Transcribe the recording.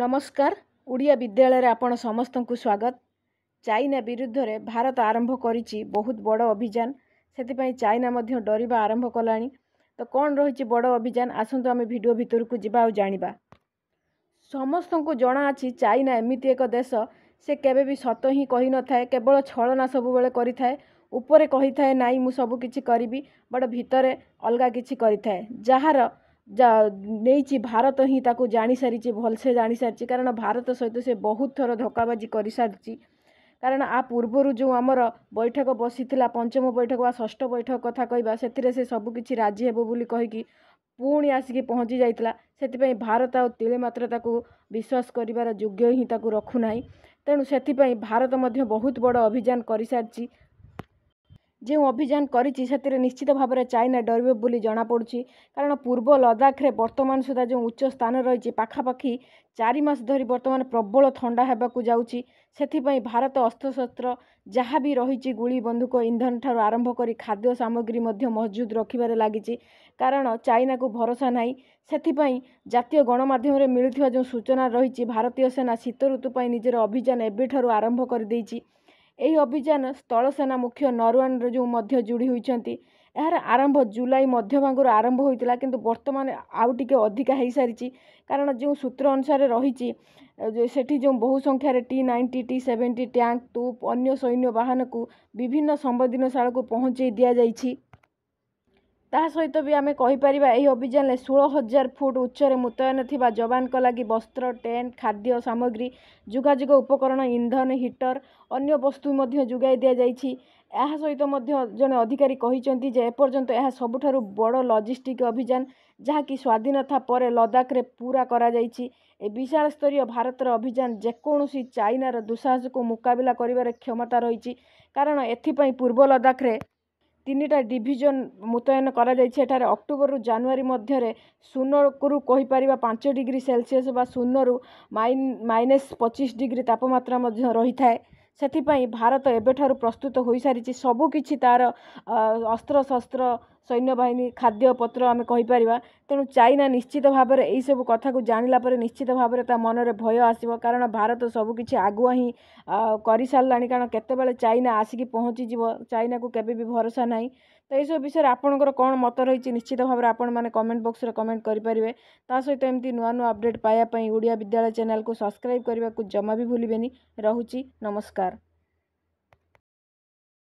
ନମସ୍କାର ଓଡ଼ିଆ ବିଦ୍ୟାଳୟରେ ଆପଣ ସମସ୍ତଙ୍କୁ ସ୍ୱାଗତ ଚାଇନା ବିରୁଦ୍ଧରେ ଭାରତ ଆରମ୍ଭ କରିଛି ବହୁତ ବଡ଼ ଅଭିଯାନ ସେଥିପାଇଁ ଚାଇନା ମଧ୍ୟ ଡରିବା ଆରମ୍ଭ କଲାଣି ତ କ'ଣ ରହିଛି ବଡ଼ ଅଭିଯାନ ଆସନ୍ତୁ ଆମେ ଭିଡ଼ିଓ ଭିତରକୁ ଯିବା ଆଉ ଜାଣିବା ସମସ୍ତଙ୍କୁ ଜଣା ଅଛି ଚାଇନା ଏମିତି ଏକ ଦେଶ ସେ କେବେ ବି ସତ ହିଁ କହିନଥାଏ କେବଳ ଛଳନା ସବୁବେଳେ କରିଥାଏ ଉପରେ କହିଥାଏ ନାଇଁ ମୁଁ ସବୁ କିଛି କରିବି ବଟ୍ ଭିତରେ ଅଲଗା କିଛି କରିଥାଏ ଯାହାର ଯା ନେଇଛି ଭାରତ ହିଁ ତାକୁ ଜାଣିସାରିଛି ଭଲସେ ଜାଣିସାରିଛି କାରଣ ଭାରତ ସହିତ ସେ ବହୁତ ଥର ଧକ୍କାବାଜି କରିସାରିଛି କାରଣ ଆ ପୂର୍ବରୁ ଯେଉଁ ଆମର ବୈଠକ ବସିଥିଲା ପଞ୍ଚମ ବୈଠକ ବା ଷଷ୍ଠ ବୈଠକ କଥା କହିବା ସେଥିରେ ସେ ସବୁକିଛି ରାଜି ହେବ ବୋଲି କହିକି ପୁଣି ଆସିକି ପହଞ୍ଚି ଯାଇଥିଲା ସେଥିପାଇଁ ଭାରତ ଆଉ ତିଳେ ମାତ୍ର ତାକୁ ବିଶ୍ୱାସ କରିବାର ଯୋଗ୍ୟ ହିଁ ତାକୁ ରଖୁନାହିଁ ତେଣୁ ସେଥିପାଇଁ ଭାରତ ମଧ୍ୟ ବହୁତ ବଡ଼ ଅଭିଯାନ କରିସାରିଛି ଯେଉଁ ଅଭିଯାନ କରିଛି ସେଥିରେ ନିଶ୍ଚିତ ଭାବରେ ଚାଇନା ଡରିବ ବୋଲି ଜଣାପଡ଼ୁଛି କାରଣ ପୂର୍ବ ଲଦାଖରେ ବର୍ତ୍ତମାନ ସୁଦ୍ଧା ଯେଉଁ ଉଚ୍ଚ ସ୍ଥାନ ରହିଛି ପାଖାପାଖି ଚାରି ମାସ ଧରି ବର୍ତ୍ତମାନ ପ୍ରବଳ ଥଣ୍ଡା ହେବାକୁ ଯାଉଛି ସେଥିପାଇଁ ଭାରତ ଅସ୍ତ୍ରଶସ୍ତ୍ର ଯାହା ବି ରହିଛି ଗୁଳି ବନ୍ଧୁକ ଇନ୍ଧନଠାରୁ ଆରମ୍ଭ କରି ଖାଦ୍ୟ ସାମଗ୍ରୀ ମଧ୍ୟ ମହଜୁଦ ରଖିବାରେ ଲାଗିଛି କାରଣ ଚାଇନାକୁ ଭରସା ନାହିଁ ସେଥିପାଇଁ ଜାତୀୟ ଗଣମାଧ୍ୟମରେ ମିଳୁଥିବା ଯେଉଁ ସୂଚନା ରହିଛି ଭାରତୀୟ ସେନା ଶୀତ ଋତୁ ପାଇଁ ନିଜର ଅଭିଯାନ ଏବେଠାରୁ ଆରମ୍ଭ କରିଦେଇଛି ଏହି ଅଭିଯାନ ସ୍ଥଳସେନା ମୁଖ୍ୟ ନରୱାନରେ ଯେଉଁ ମଧ୍ୟ ଯୋଡ଼ି ହୋଇଛନ୍ତି ଏହାର ଆରମ୍ଭ ଜୁଲାଇ ମଧ୍ୟଭାଗରୁ ଆରମ୍ଭ ହୋଇଥିଲା କିନ୍ତୁ ବର୍ତ୍ତମାନ ଆଉ ଟିକେ ଅଧିକା ହୋଇସାରିଛି କାରଣ ଯେଉଁ ସୂତ୍ର ଅନୁସାରେ ରହିଛି ସେଠି ଯେଉଁ ବହୁ ସଂଖ୍ୟାରେ T ninety T seventy tank ତୋପ ଅନ୍ୟ ସୈନ୍ୟ ବାହନକୁ ବିଭିନ୍ନ ସମ୍ବେଦନଶାଳକୁ ପହଞ୍ଚାଇ ଦିଆଯାଇଛି ତାହା ସହିତ ବି ଆମେ କହିପାରିବା ଏହି ଅଭିଯାନରେ ଷୋହଳ ହଜାର ଫୁଟ୍ ଉଚ୍ଚରେ ମୁତୟନ ଥିବା ଯବାନଙ୍କ ଲାଗି ବସ୍ତ୍ର ଟେଣ୍ଟ ଖାଦ୍ୟ ସାମଗ୍ରୀ ଯୋଗାଯୋଗ ଉପକରଣ ଇନ୍ଧନ ହିଟର ଅନ୍ୟ ବସ୍ତୁ ମଧ୍ୟ ଯୋଗାଇ ଦିଆଯାଇଛି ଏହା ସହିତ ମଧ୍ୟ ଜଣେ ଅଧିକାରୀ କହିଛନ୍ତି ଯେ ଏପର୍ଯ୍ୟନ୍ତ ଏହା ସବୁଠାରୁ ବଡ଼ ଲଜିଷ୍ଟିକ୍ ଅଭିଯାନ ଯାହାକି ସ୍ୱାଧୀନତା ପରେ ଲଦାଖରେ ପୁରା କରାଯାଇଛି ଏ ବିଶାଳ ସ୍ତରୀୟ ଭାରତର ଅଭିଯାନ ଯେକୌଣସି ଚାଇନାର ଦୁଃସାହସକୁ ମୁକାବିଲା କରିବାର କ୍ଷମତା ରହିଛି କାରଣ ଏଥିପାଇଁ ପୂର୍ବ ଲଦାଖରେ ତିନିଟା ଡିଭିଜନ୍ ମୁତୟନ କରାଯାଇଛି ଏଠାରେ ଅକ୍ଟୋବରରୁ ଜାନୁଆରୀ ମଧ୍ୟରେ ଶୂନରୁ କହିପାରିବା ପାଞ୍ଚ ଡିଗ୍ରୀ ସେଲସିୟସ୍ ବା ଶୂନରୁ ମାଇନସ୍ ପଚିଶ ଡିଗ୍ରୀ ତାପମାତ୍ରା ମଧ୍ୟ ରହିଥାଏ ସେଥିପାଇଁ ଭାରତ ଏବେଠାରୁ ପ୍ରସ୍ତୁତ ହୋଇସାରିଛି ସବୁକିଛି ତା'ର ଅସ୍ତ୍ରଶସ୍ତ୍ର ସୈନ୍ୟବାହିନୀ ଖାଦ୍ୟପତ୍ର ଆମେ କହିପାରିବା ତେଣୁ ଚାଇନା ନିଶ୍ଚିତ ଭାବରେ ଏହିସବୁ କଥାକୁ ଜାଣିଲା ପରେ ନିଶ୍ଚିତ ଭାବରେ ତା ମନରେ ଭୟ ଆସିବ କାରଣ ଭାରତ ସବୁକିଛି ଆଗୁଆ ହିଁ କରିସାରିଲାଣି କାରଣ କେତେବେଳେ ଚାଇନା ଆସିକି ପହଞ୍ଚିଯିବ ଚାଇନାକୁ କେବେ ବି ଭରସା ନାହିଁ ତ ଏହିସବୁ ବିଷୟରେ ଆପଣଙ୍କର କ'ଣ ମତ ରହିଛି ନିଶ୍ଚିତ ଭାବରେ ଆପଣମାନେ କମେଣ୍ଟ ବକ୍ସରେ କମେଣ୍ଟ କରିପାରିବେ ତା ସହିତ ଏମିତି ନୂଆ ନୂଆ ଅପଡ଼େଟ୍ ପାଇବା ପାଇଁ ଓଡ଼ିଆ ବିଦ୍ୟାଳୟ ଚ୍ୟାନେଲକୁ ସବସ୍କ୍ରାଇବ୍ କରିବାକୁ ଜମା ବି ଭୁଲିବେନି ରହୁଛି ନମସ୍କାର